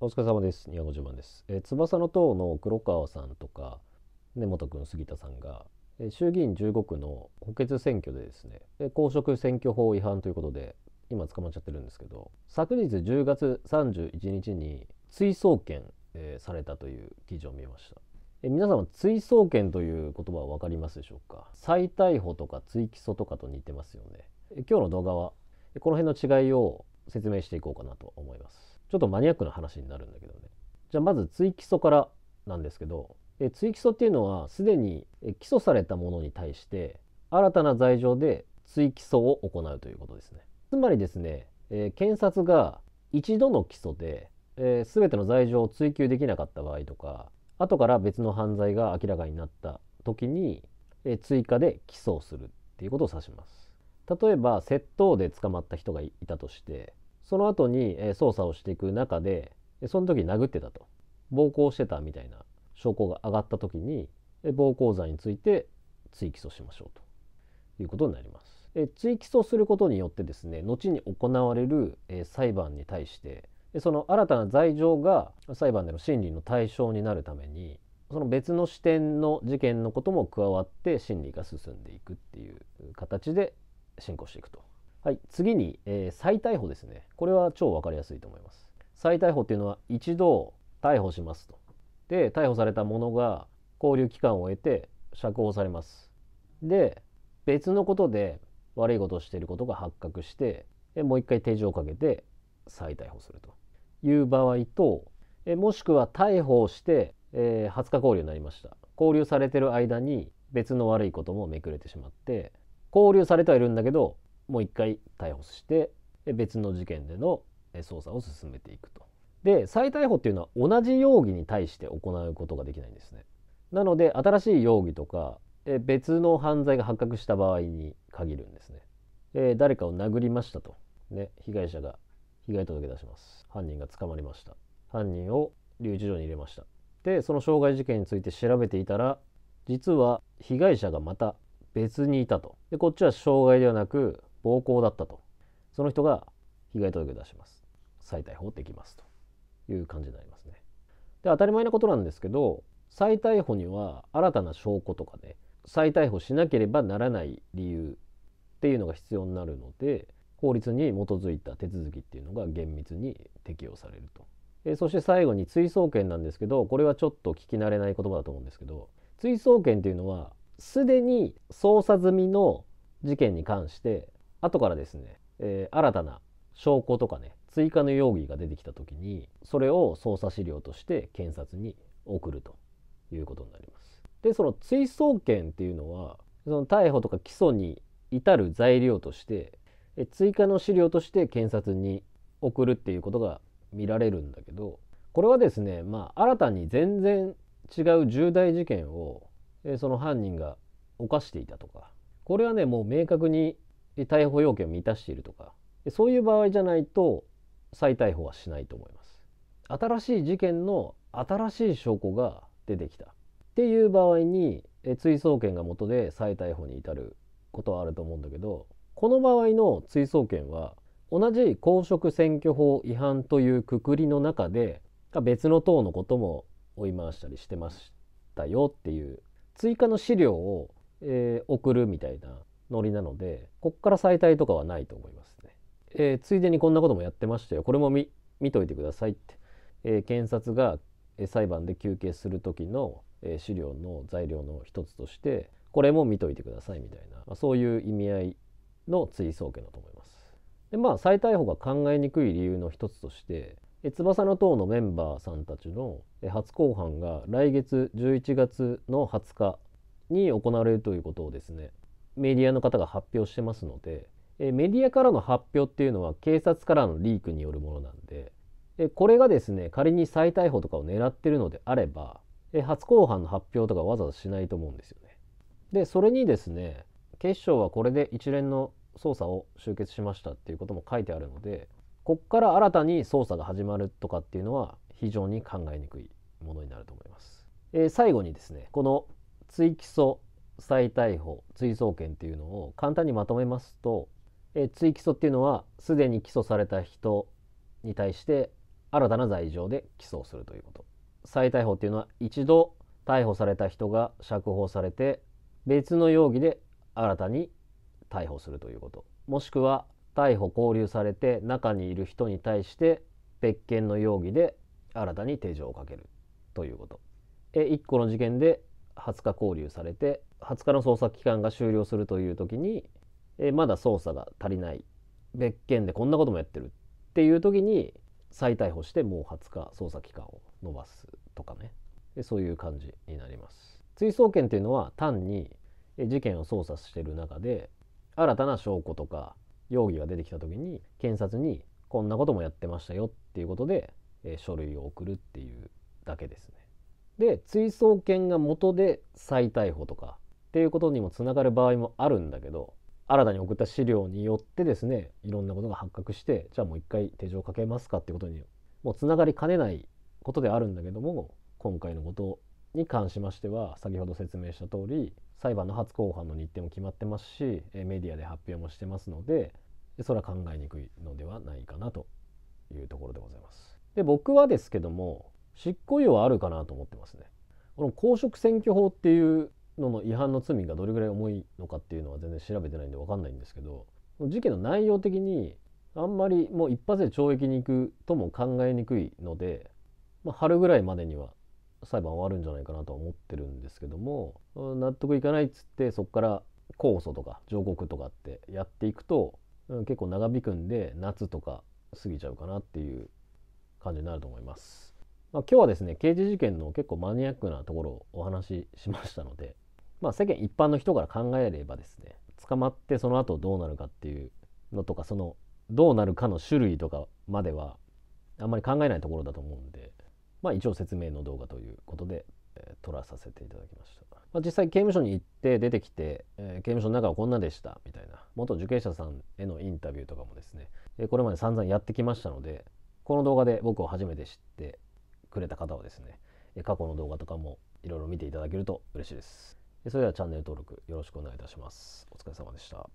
お疲れ様です。250番です。えー、翼の党の黒川さんとか根本君、杉田さんが、えー、衆議院15区の補欠選挙でですね、え公職選挙法違反ということで、今捕まっちゃってるんですけど、昨日10月31日に追送検、えー、されたという記事を見ました。え皆様、追送検という言葉は分かりますでしょうか再逮捕とか追起訴とかと似てますよね。え今日の動画は、この辺の違いを説明していこうかなと思います。ちょっとマニアックな話になるんだけどねじゃあまず追基礎からなんですけどえ追基礎っていうのはすでに起訴されたものに対して新たな罪状で追起訴を行うということですねつまりですね、えー、検察が一度の起訴で、えー、全ての罪状を追及できなかった場合とか後から別の犯罪が明らかになった時に、えー、追加で起訴をするっていうことを指します例えば窃盗で捕まった人がいたとしてその後に捜査をしていく中でその時殴ってたと暴行してたみたいな証拠が上がった時に暴行罪について追起訴しましょうということになります。追起訴することによってですね後に行われる裁判に対してその新たな罪状が裁判での審理の対象になるためにその別の視点の事件のことも加わって審理が進んでいくっていう形で進行していくとはい、次に、えー、再逮捕ですね。これは超分かりやすいと思います。再逮捕っていうのは一度逮捕しますと。で、逮捕された者が勾留期間をえて釈放されます。で、別のことで悪いことをしていることが発覚して、えもう一回手錠をかけて再逮捕するという場合と、えもしくは逮捕して、えー、20日勾留になりました。勾留されてる間に別の悪いこともめくれてしまって、勾留されてはいるんだけど、もう一回逮捕して別の事件での捜査を進めていくと。で再逮捕っていうのは同じ容疑に対して行うことができないんですね。なので新しい容疑とか別の犯罪が発覚した場合に限るんですね。え誰かを殴りましたと、ね、被害者が被害届出します。犯人が捕まりました。犯人を留置所に入れました。でその傷害事件について調べていたら実は被害者がまた別にいたと。でこっちは傷害ではなく暴行だったと。その人が被害届を出します。再逮捕できますという感じになりますね。で当たり前なことなんですけど再逮捕には新たな証拠とかね再逮捕しなければならない理由っていうのが必要になるので法律に基づいた手続きっていうのが厳密に適用されると。えそして最後に追送検なんですけどこれはちょっと聞き慣れない言葉だと思うんですけど追送検っていうのはすでに捜査済みの事件に関して後からですね、えー、新たな証拠とかね追加の容疑が出てきた時にそれを捜査資料として検察に送るということになります。でその追送検っていうのはその逮捕とか起訴に至る材料としてえ追加の資料として検察に送るっていうことが見られるんだけどこれはですねまあ新たに全然違う重大事件をえその犯人が犯していたとかこれはねもう明確に逮捕要件を満たしているとかそういう場合じゃないと再逮捕はしないと思います新しい事件の新しい証拠が出てきたっていう場合に追送検が元で再逮捕に至ることはあると思うんだけどこの場合の追送検は同じ公職選挙法違反というくくりの中で別の党のことも追い回したりしてましたよっていう追加の資料を、えー、送るみたいなノリなのでこっから再退とかはないと思いますね。えー、ついでにこんなこともやってましたよこれも見といてくださいって、えー、検察が裁判で休憩する時の、資料の材料の一つとしてこれも見といてくださいみたいな、まあ、そういう意味合いの追送権だと思います。でまあ再逮捕が考えにくい理由の一つとして翼の党のメンバーさんたちの初公判が来月11月の20日に行われるということをですねメディアの方が発表してますので、えメディアからの発表っていうのは警察からのリークによるものなんで、えこれがですね仮に再逮捕とかを狙ってるのであれば、え初公判の発表とかわざわざしないと思うんですよね。でそれにですね警視庁はこれで一連の捜査を終結しましたっていうことも書いてあるのでここから新たに捜査が始まるとかっていうのは非常に考えにくいものになると思います。えー、最後にですねこの追起訴再逮捕追送検っていうのを簡単にまとめますと、えー、追起訴っていうのはすでに起訴された人に対して新たな罪状で起訴するということ再逮捕っていうのは一度逮捕された人が釈放されて別の容疑で新たに逮捕するということもしくは逮捕勾留されて中にいる人に対して別件の容疑で新たに手錠をかけるということ1個の事件で20日勾留されて20日の捜査期間が終了するという時に、えー、まだ捜査が足りない別件でこんなこともやってるっていう時に再逮捕してもう20日捜査期間を延ばすとかねでそういう感じになります。追送検というのは単に事件を捜査してる中で新たな証拠とか容疑が出てきた時に検察にこんなこともやってましたよっていうことで、え書類を送るっていうだけですね。で追送検が元で再逮捕とかっていうことにもつながる場合もあるんだけど新たに送った資料によってですねいろんなことが発覚してじゃあもう一回手錠かけますかってことにもうつながりかねないことであるんだけども今回のことに関しましては先ほど説明した通り裁判の初公判の日程も決まってますしメディアで発表もしてますのでそれは考えにくいのではないかなというところでございます。で僕はですけども執行猶予はあるかなと思ってますね。この公職選挙法っていうのの違反の罪がどれぐらい重いのかっていうのは全然調べてないんで分かんないんですけど事件の内容的にあんまりもう一発で懲役に行くとも考えにくいので、まあ、春ぐらいまでには裁判終わるんじゃないかなとは思ってるんですけども納得いかないっつってそこから控訴とか上告とかってやっていくと結構長引くんで夏とか過ぎちゃうかなっていう感じになると思います。まあ、今日はですね刑事事件の結構マニアックなところをお話ししましたのでまあ、世間一般の人から考えればですね捕まってその後どうなるかっていうのとかそのどうなるかの種類とかまではあんまり考えないところだと思うんで、まあ、一応説明の動画ということで、えー、撮らさせていただきました、まあ、実際刑務所に行って出てきて、えー、刑務所の中はこんなでしたみたいな元受刑者さんへのインタビューとかもですね、えー、これまで散々やってきましたのでこの動画で僕を初めて知ってくれた方はですね過去の動画とかもいろいろ見ていただけると嬉しいです。それではチャンネル登録よろしくお願いいたします。お疲れ様でした。